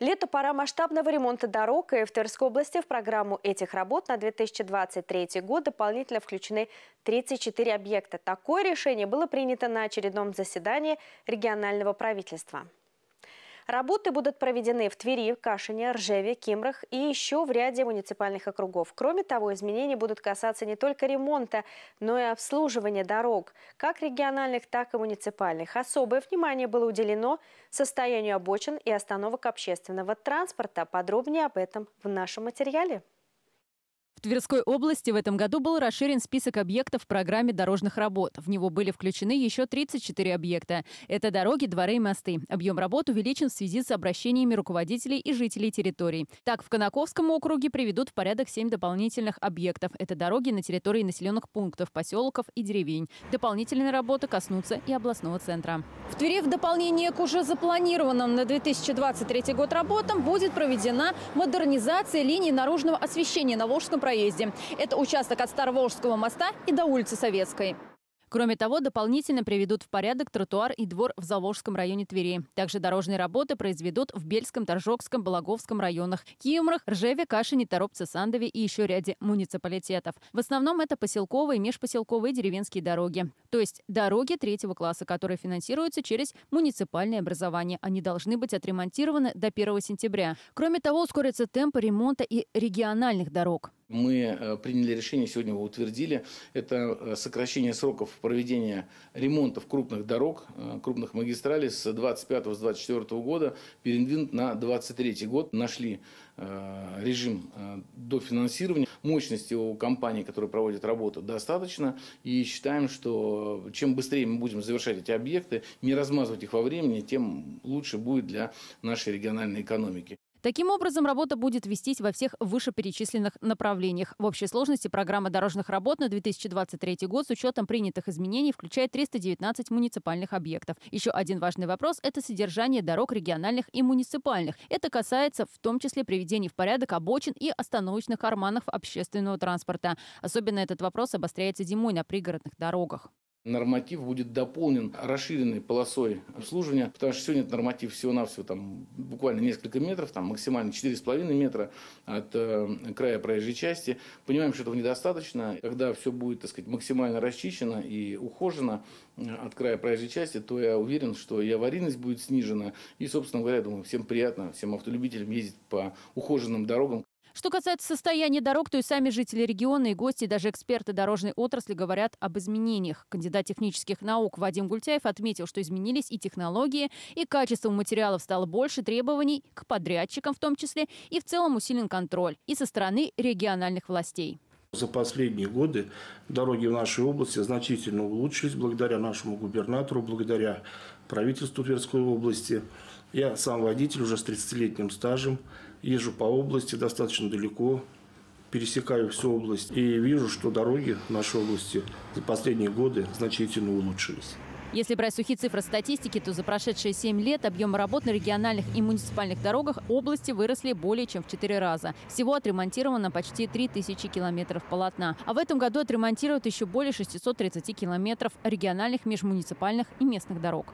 Лето – пора масштабного ремонта дорог, и в Тверской области в программу этих работ на 2023 год дополнительно включены 34 объекта. Такое решение было принято на очередном заседании регионального правительства. Работы будут проведены в Твери, Кашине, Ржеве, Кимрах и еще в ряде муниципальных округов. Кроме того, изменения будут касаться не только ремонта, но и обслуживания дорог, как региональных, так и муниципальных. Особое внимание было уделено состоянию обочин и остановок общественного транспорта. Подробнее об этом в нашем материале. В Тверской области в этом году был расширен список объектов в программе дорожных работ. В него были включены еще 34 объекта. Это дороги, дворы и мосты. Объем работ увеличен в связи с обращениями руководителей и жителей территорий. Так, в Конаковском округе приведут в порядок 7 дополнительных объектов. Это дороги на территории населенных пунктов, поселков и деревень. Дополнительные работы коснутся и областного центра. В Твери в дополнение к уже запланированным на 2023 год работам будет проведена модернизация линии наружного освещения на Волжском проезде. Это участок от Староволжского моста и до улицы Советской. Кроме того, дополнительно приведут в порядок тротуар и двор в Заволжском районе Твери. Также дорожные работы произведут в Бельском, Торжокском, Балаговском районах, Кимрах, Ржеве, Кашине, Торопце, Сандове и еще ряде муниципалитетов. В основном это поселковые, межпоселковые деревенские дороги. То есть дороги третьего класса, которые финансируются через муниципальное образование. Они должны быть отремонтированы до 1 сентября. Кроме того, ускорятся темпы ремонта и региональных дорог. Мы э, приняли решение, сегодня его утвердили, это э, сокращение сроков проведения ремонтов крупных дорог, э, крупных магистралей с 25 с 24 года передвинут на 23 год. Нашли режим дофинансирования. Мощности у компании, которая проводит работу, достаточно. И считаем, что чем быстрее мы будем завершать эти объекты, не размазывать их во времени, тем лучше будет для нашей региональной экономики. Таким образом, работа будет вестись во всех вышеперечисленных направлениях. В общей сложности программа дорожных работ на 2023 год с учетом принятых изменений включает 319 муниципальных объектов. Еще один важный вопрос – это содержание дорог региональных и муниципальных. Это касается в том числе приведения в порядок обочин и остановочных карманов общественного транспорта. Особенно этот вопрос обостряется зимой на пригородных дорогах. Норматив будет дополнен расширенной полосой обслуживания, потому что сегодня норматив всего-навсего там, буквально несколько метров, там, максимально 4,5 метра от э, края проезжей части. Понимаем, что этого недостаточно. Когда все будет так сказать, максимально расчищено и ухожено э, от края проезжей части, то я уверен, что и аварийность будет снижена. И, собственно говоря, я думаю, всем приятно, всем автолюбителям ездить по ухоженным дорогам. Что касается состояния дорог, то и сами жители региона, и гости, и даже эксперты дорожной отрасли говорят об изменениях. Кандидат технических наук Вадим Гультяев отметил, что изменились и технологии, и качество материалов стало больше требований к подрядчикам в том числе, и в целом усилен контроль и со стороны региональных властей. За последние годы дороги в нашей области значительно улучшились благодаря нашему губернатору, благодаря правительству Тверской области. Я сам водитель уже с 30-летним стажем, езжу по области достаточно далеко, пересекаю всю область и вижу, что дороги в нашей области за последние годы значительно улучшились. Если брать сухие цифры статистики, то за прошедшие 7 лет объем работ на региональных и муниципальных дорогах области выросли более чем в 4 раза. Всего отремонтировано почти 3000 километров полотна. А в этом году отремонтируют еще более 630 километров региональных, межмуниципальных и местных дорог.